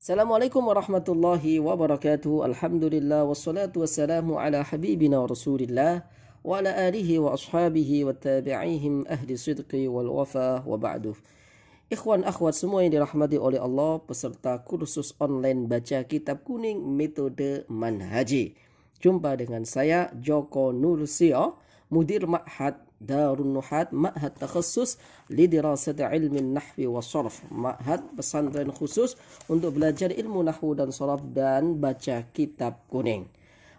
Assalamualaikum warahmatullahi wabarakatuh. Alhamdulillah wassalatu wassalamu ala habibina wa rasulillah wa ala alihi wa ashabihi wa tabi'ihim ahli sidqi wal wafa wa ba'du. Ikhwan akhwat semua yang dirahmati oleh Allah peserta kursus online baca kitab kuning metode manhaji. Jumpa dengan saya Joko Nursio, mudir ma'had Darun Nuhat Ma'had Takhasus Lidirasat Ilmin Nahwi wa Sorf Ma'had pesantren khusus untuk belajar ilmu Nahu dan Sorf dan baca kitab kuning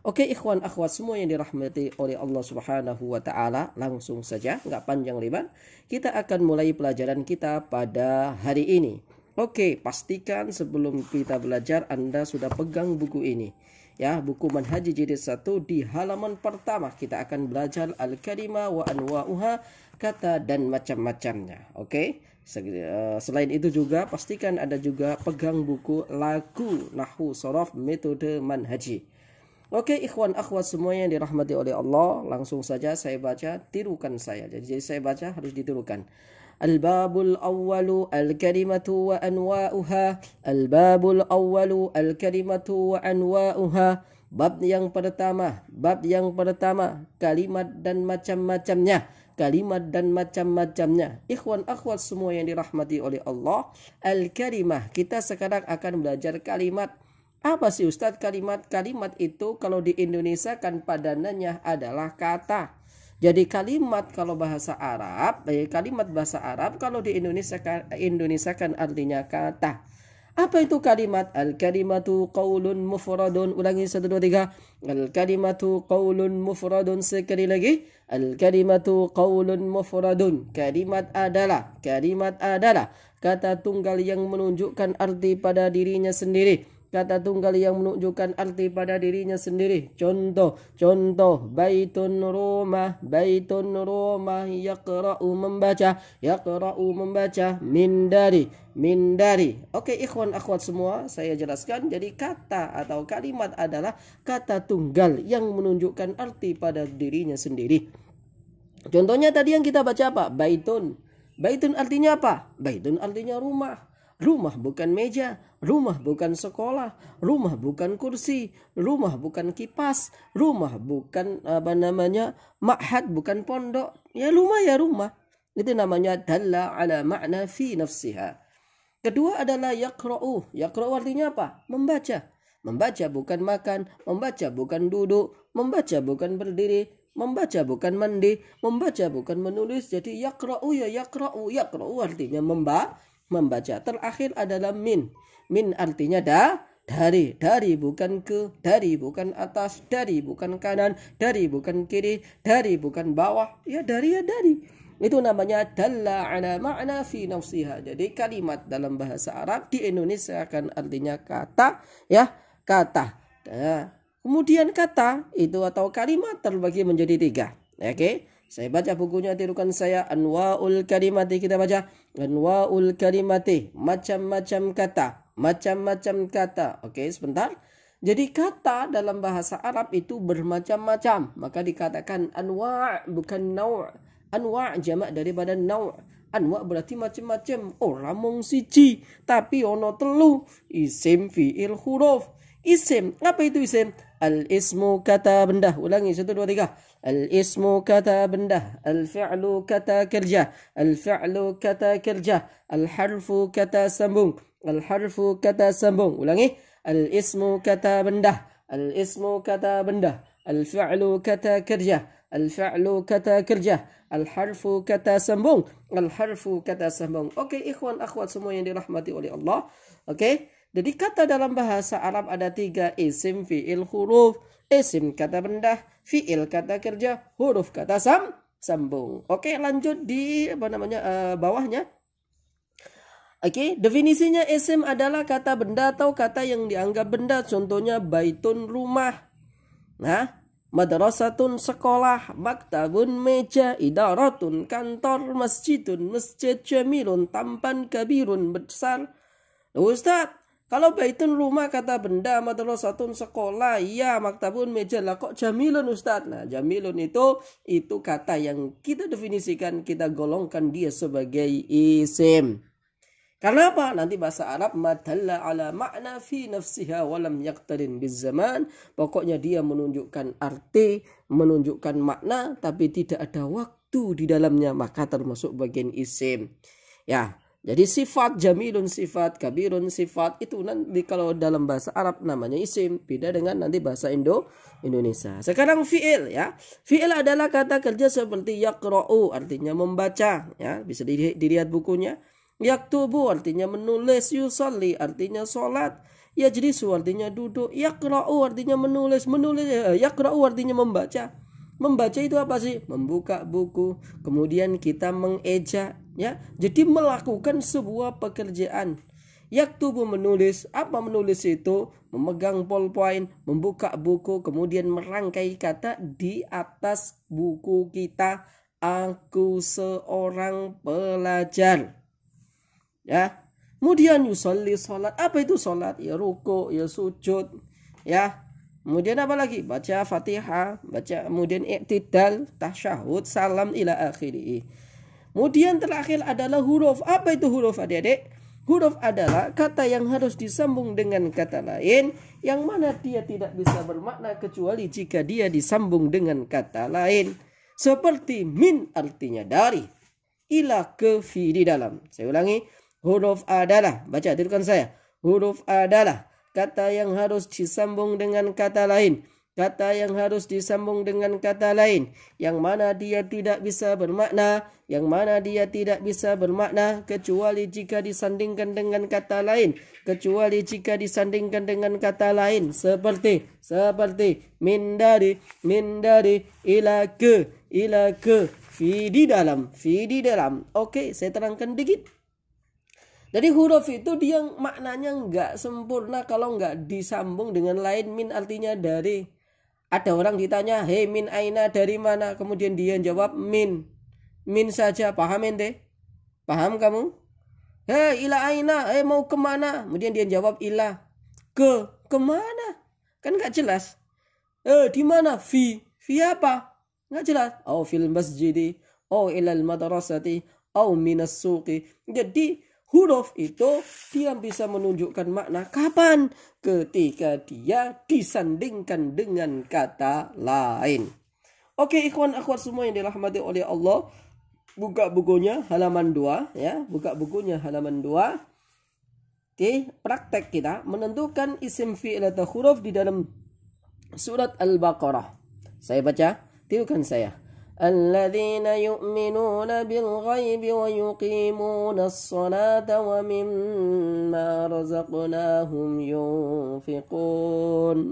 Oke ikhwan akhwat semua yang dirahmati oleh Allah subhanahu wa ta'ala Langsung saja nggak panjang lebar Kita akan mulai pelajaran kita pada hari ini Oke pastikan sebelum kita belajar Anda sudah pegang buku ini ya buku manhaji jilid 1 di halaman pertama kita akan belajar al-kalimah wa anwa'uha kata dan macam-macamnya oke okay? Eh, selain itu juga pastikan ada juga pegang buku lagu Nahu Sorof Metode Manhaji. Oke ikhwan akhwat semuanya yang dirahmati oleh Allah Langsung saja saya baca tirukan saya jadi saya baca harus ditirukan الباب الأول الكلمة وأنواؤها الباب الأول الكلمة وأنواؤها Bab yang pertama, bab yang pertama, kalimat dan macam-macamnya, kalimat dan macam-macamnya. Ikhwan akhwat semua yang dirahmati oleh Allah, al-kalimah. Kita sekarang akan belajar kalimat. Apa sih Ustadz kalimat? Kalimat itu kalau di Indonesia kan padanannya adalah kata jadi kalimat kalau bahasa Arab, eh, kalimat bahasa Arab kalau di Indonesia kan, Indonesia kan artinya kata. Apa itu kalimat? Al-kalimatu qaulun mufradun. Ulangi satu dua tiga. Al-kalimatu qaulun mufradun. Sekali lagi. Al-kalimatu qaulun mufradun. Kalimat adalah. Kalimat adalah. Kata tunggal yang menunjukkan arti pada dirinya sendiri kata tunggal yang menunjukkan arti pada dirinya sendiri. Contoh, contoh, baitun rumah, baitun rumah, yaqra'u membaca, yaqra'u membaca, Mindari, mindari. Oke, ikhwan akhwat semua, saya jelaskan. Jadi kata atau kalimat adalah kata tunggal yang menunjukkan arti pada dirinya sendiri. Contohnya tadi yang kita baca apa? Baitun. Baitun artinya apa? Baitun artinya rumah. Rumah bukan meja, rumah bukan sekolah, rumah bukan kursi, rumah bukan kipas, rumah bukan apa namanya makhat bukan pondok. Ya rumah ya rumah. Itu namanya dalla ala makna fi nafsiha. Kedua adalah yakra'u. Yakra'u artinya apa? Membaca. Membaca bukan makan, membaca bukan duduk, membaca bukan berdiri, membaca bukan mandi, membaca bukan menulis. Jadi yakra'u ya yakra'u. Yakra'u artinya memba membaca. Terakhir adalah min. Min artinya da, dari, dari bukan ke, dari bukan atas, dari bukan kanan, dari bukan kiri, dari bukan bawah. Ya dari ya dari. Itu namanya dalla ala makna fi nafsiha. Jadi kalimat dalam bahasa Arab di Indonesia akan artinya kata ya, kata. Nah, kemudian kata itu atau kalimat terbagi menjadi tiga. Oke. Okay? Saya baca bukunya tirukan saya Anwaul Kalimati kita baca Anwaul Kalimati macam-macam kata, macam-macam kata. Oke, sebentar. Jadi kata dalam bahasa Arab itu bermacam-macam. Maka dikatakan anwa bukan naw. Anwa jamak daripada naw. Anwa berarti macam-macam. oh mung siji, tapi ono telu. Isim fiil huruf. Isim, apa itu isim? Al ismu kata benda. Ulangi satu dua tiga الاسم كتا بنده الفعل كتا كرجة الفعل كتا كرجة الحرف كتا سمبون الحرف كتا سمبون ولاني الاسم كتا بنده الاسم كتا بنده الفعل كتا كرجة الفعل كتا كرجة الحرف كتا سمبون الحرف كتا سمبون oke اخوان ikhwan akhwat semua yang dirahmati oleh Allah oke okay? jadi kata dalam bahasa Arab ada tiga isim fiil huruf isim kata benda, fiil kata kerja, huruf kata sam, sambung. Oke, lanjut di apa namanya uh, bawahnya. Oke, definisinya isim adalah kata benda atau kata yang dianggap benda, contohnya baitun rumah. Nah, madrasatun sekolah, maktabun meja, idaratun kantor, masjidun masjid, jamilun tampan kabirun besar. Ustadz, kalau baitun rumah kata benda madrasatun sekolah, iya maktabun meja lah kok jamilun ustaz. Nah, jamilun itu itu kata yang kita definisikan, kita golongkan dia sebagai isim. Karena apa? Nanti bahasa Arab madalla ala makna fi nafsiha walam yaqtarin biz zaman. Pokoknya dia menunjukkan arti, menunjukkan makna tapi tidak ada waktu di dalamnya, maka termasuk bagian isim. Ya, jadi sifat jamilun sifat kabirun sifat itu nanti kalau dalam bahasa Arab namanya isim beda dengan nanti bahasa Indo Indonesia. Sekarang fiil ya. Fiil adalah kata kerja seperti yaqra'u artinya membaca ya bisa dilihat bukunya. Yaktubu artinya menulis, yusalli artinya sholat, yajlisu artinya duduk, yaqra'u artinya menulis, menulis eh, yaqra'u artinya membaca. Membaca itu apa sih? Membuka buku, kemudian kita mengeja, ya jadi melakukan sebuah pekerjaan tubuh menulis, apa menulis itu? Memegang ballpoint, membuka buku, kemudian merangkai kata di atas buku kita. Aku seorang pelajar. Ya. Kemudian yusolli salat. Apa itu salat? Ya ruko ya sujud, ya. Kemudian apa lagi? Baca Fatihah, baca kemudian iktidal, tasyahud, salam ila akhirih. Kemudian terakhir adalah huruf. Apa itu huruf adik-adik? Huruf adalah kata yang harus disambung dengan kata lain yang mana dia tidak bisa bermakna kecuali jika dia disambung dengan kata lain. Seperti min artinya dari, ila ke fi di dalam. Saya ulangi, huruf adalah, baca tirukan saya. Huruf adalah kata yang harus disambung dengan kata lain kata yang harus disambung dengan kata lain yang mana dia tidak bisa bermakna yang mana dia tidak bisa bermakna kecuali jika disandingkan dengan kata lain kecuali jika disandingkan dengan kata lain seperti seperti min dari min dari ila ke ila ke fi di dalam fi di dalam oke saya terangkan dikit jadi huruf itu dia maknanya nggak sempurna kalau nggak disambung dengan lain min artinya dari ada orang ditanya, "Hei, min aina dari mana?" Kemudian dia jawab, "Min." Min saja, paham ente? Paham kamu? "Hei, ila aina?" hei eh, mau kemana?" Kemudian dia jawab, "Ila." "Ke kemana?" Kan nggak jelas. "Eh, di mana?" "Fi." "Fi apa?" Nggak jelas. "Oh, film masjid." "Oh, ilal madrasati." "Oh, minas suqi." Jadi, Huruf itu dia bisa menunjukkan makna kapan ketika dia disandingkan dengan kata lain. Oke ikhwan akhwat semua yang dirahmati oleh Allah. Buka bukunya halaman 2 ya. Buka bukunya halaman 2. Oke, praktek kita menentukan isim fi'il atau huruf di dalam surat Al-Baqarah. Saya baca, tirukan saya. الذين يؤمنون بالغيب ويقيمون الصلاة ومما رزقناهم ينفقون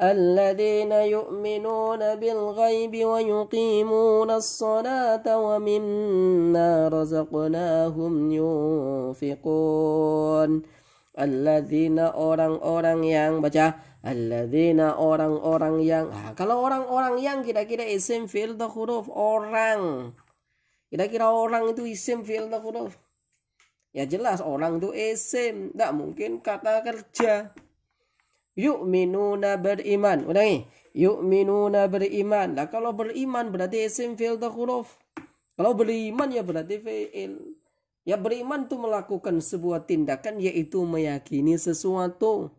الذين يؤمنون بالغيب ويقيمون الصلاة ومما رزقناهم ينفقون alladzina orang-orang yang baca alladzina orang-orang yang ah, kalau orang-orang yang kira-kira isim fil dan huruf orang kira-kira orang itu isim fil dan huruf ya jelas orang itu isim tidak mungkin kata kerja Yuk minuna beriman udah yuk minuna beriman lah kalau beriman berarti isim fil dan huruf kalau beriman ya berarti fi'il Ya beriman itu melakukan sebuah tindakan yaitu meyakini sesuatu.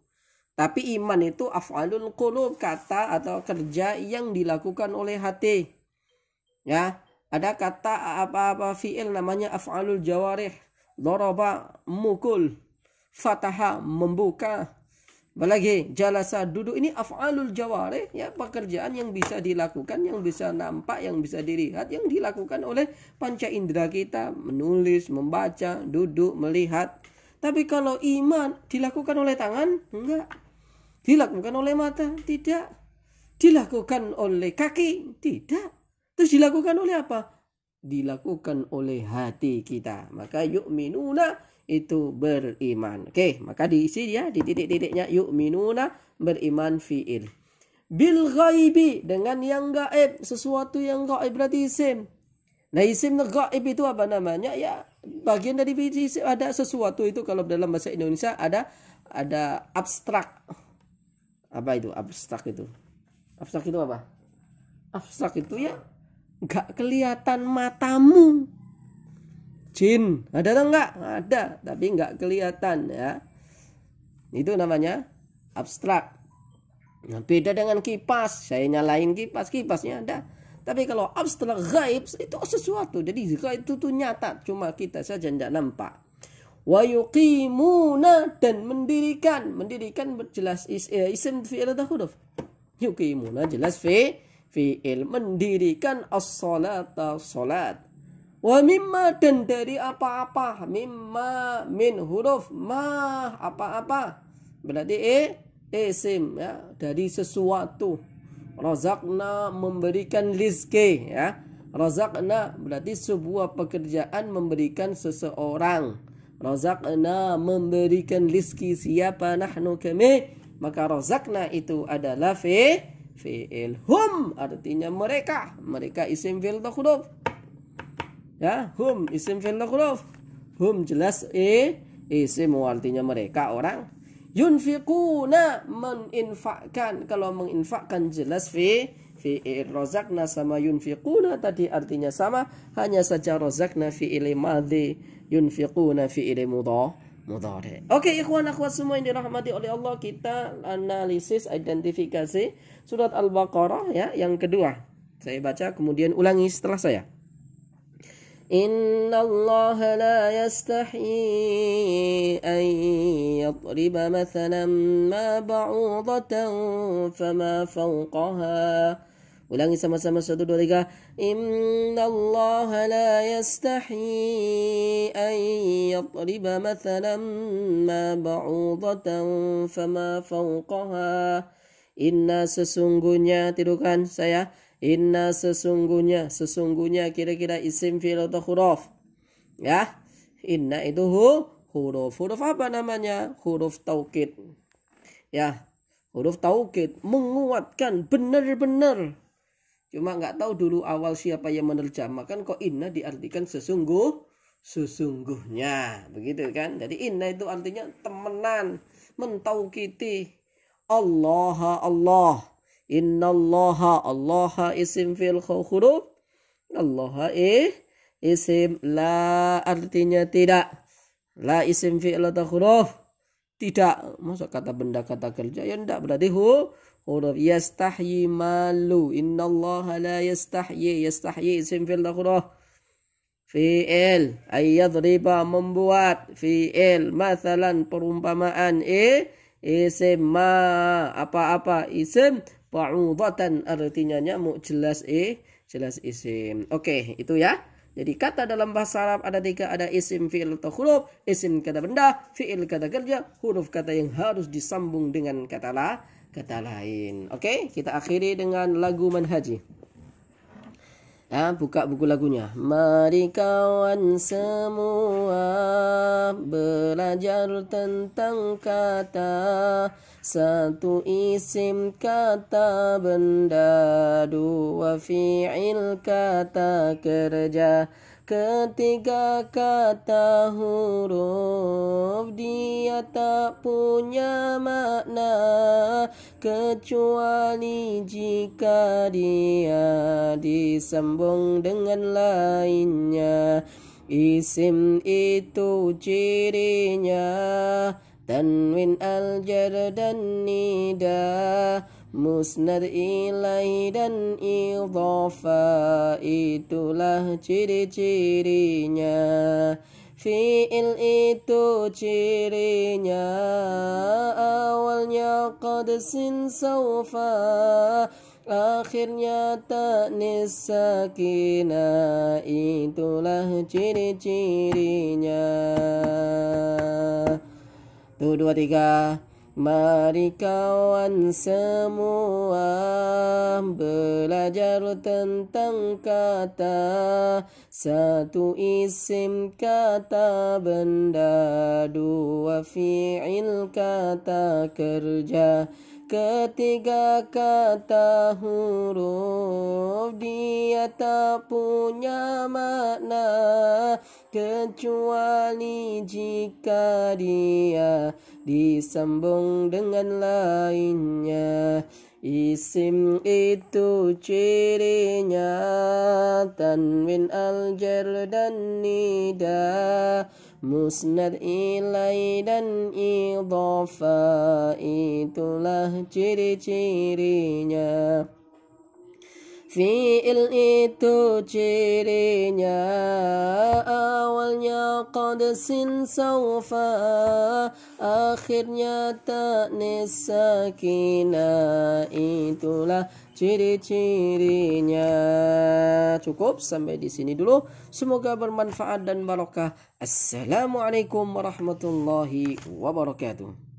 Tapi iman itu af'alul qulub, kata atau kerja yang dilakukan oleh hati. Ya, ada kata apa-apa fi'il namanya af'alul jawarih. Daraba mukul, fataha membuka, Apalagi jalasa duduk ini af'alul jawareh ya pekerjaan yang bisa dilakukan, yang bisa nampak, yang bisa dilihat, yang dilakukan oleh panca indera kita, menulis, membaca, duduk, melihat. Tapi kalau iman dilakukan oleh tangan? Enggak. Dilakukan oleh mata? Tidak. Dilakukan oleh kaki? Tidak. Terus dilakukan oleh apa? Dilakukan oleh hati kita. Maka yuk yu'minuna itu beriman. Oke, okay, maka diisi ya di titik-titiknya yuk minuna beriman fi'il. Bil ghaibi dengan yang gaib, sesuatu yang gaib berarti isim. Nah, isim gaib itu apa namanya? Ya, bagian dari isim ada sesuatu itu kalau dalam bahasa Indonesia ada ada abstrak. Apa itu abstrak itu? Abstrak itu apa? Abstrak itu ya nggak kelihatan matamu jin ada atau enggak ada tapi enggak kelihatan ya itu namanya abstrak nah, beda dengan kipas saya nyalain kipas kipasnya ada tapi kalau abstrak gaib itu sesuatu jadi gaib itu tuh nyata cuma kita saja tidak nampak wa yuqimuna dan mendirikan mendirikan jelas is, eh, isim fi'il atau huruf yuqimuna jelas fi fi'il mendirikan as-salata salat Wa mimma dan dari apa-apa. Mimma min huruf ma apa-apa. Berarti e isim ya dari sesuatu. Razakna memberikan rizki ya. Razakna berarti sebuah pekerjaan memberikan seseorang. Razakna memberikan rizki siapa nahnu kami. Maka razakna itu adalah fi fi'il hum artinya mereka. Mereka isim fi'il huruf ya hum isim fil huruf hum jelas e isim artinya mereka orang yunfiquna meninfakkan kalau menginfakkan jelas fi fi'il rozakna sama yunfiquna tadi artinya sama hanya saja rozakna fi'il madhi yunfiquna fi'il mudhah mudhari. Oke, okay, ikhwan akhwat semua yang dirahmati oleh Allah, kita analisis identifikasi surat Al-Baqarah ya yang kedua. Saya baca kemudian ulangi setelah saya. إن الله لا يستحيي أن يضرب مثلا ما بعوضة فما فوقها Ulangi sama-sama satu dua tiga. Inna Allah la yastahi an yadriba mathalan ma ba'udatan fama fauqaha. Inna sesungguhnya tirukan saya. Inna sesungguhnya, sesungguhnya kira-kira isim fi'il atau huruf. Ya. Inna itu hu, huruf. Huruf apa namanya? Huruf taukid. Ya. Huruf taukid menguatkan benar-benar. Cuma nggak tahu dulu awal siapa yang menerjemahkan kan kok inna diartikan sesungguh sesungguhnya begitu kan jadi inna itu artinya temenan mentaukiti Allah Allah Inna Allaha isim fil huruf. Allaha eh isim la artinya tidak. La isim fil atau huruf. Tidak. Masa kata benda kata kerja ya tidak berarti hu huruf yastahyi malu. Allaha la yastahyi. Yastahyi isim fil atau huruf. Fi'il ayadriba membuat fi'il masalan perumpamaan eh isim ma apa-apa isim Ba'udatan artinya nyamuk jelas e jelas isim. Oke, itu ya. Jadi kata dalam bahasa Arab ada tiga, ada isim, fi'il atau huruf, isim kata benda, fi'il kata kerja, huruf kata yang harus disambung dengan kata la, kata lain. Oke, kita akhiri dengan lagu manhaji. Ha, buka buku lagunya. Mari kawan semua belajar tentang kata satu isim kata benda dua fi'il kata kerja. Ketiga kata huruf dia tak punya makna Kecuali jika dia disambung dengan lainnya Isim itu cirinya Tanwin al-jar dan nidah Musnad ilai dan idhofa itulah ciri-cirinya Fi'il itu cirinya Awalnya qad sin saufa Akhirnya tak nisakina Itulah ciri-cirinya Tuh dua tiga Mari kawan semua belajar tentang kata Satu isim kata benda dua fi'il kata kerja Ketiga kata huruf dia tak punya makna Kecuali jika dia disambung dengan lainnya Isim itu cirinya Tanwin al dan Nida' Musnad ilai dan idofa itulah ciri-cirinya Fi'il itu cirinya Awalnya qadsin saufa Akhirnya taknis sakina Itulah ciri-cirinya. Cukup sampai di sini dulu. Semoga bermanfaat dan barokah. Assalamualaikum warahmatullahi wabarakatuh.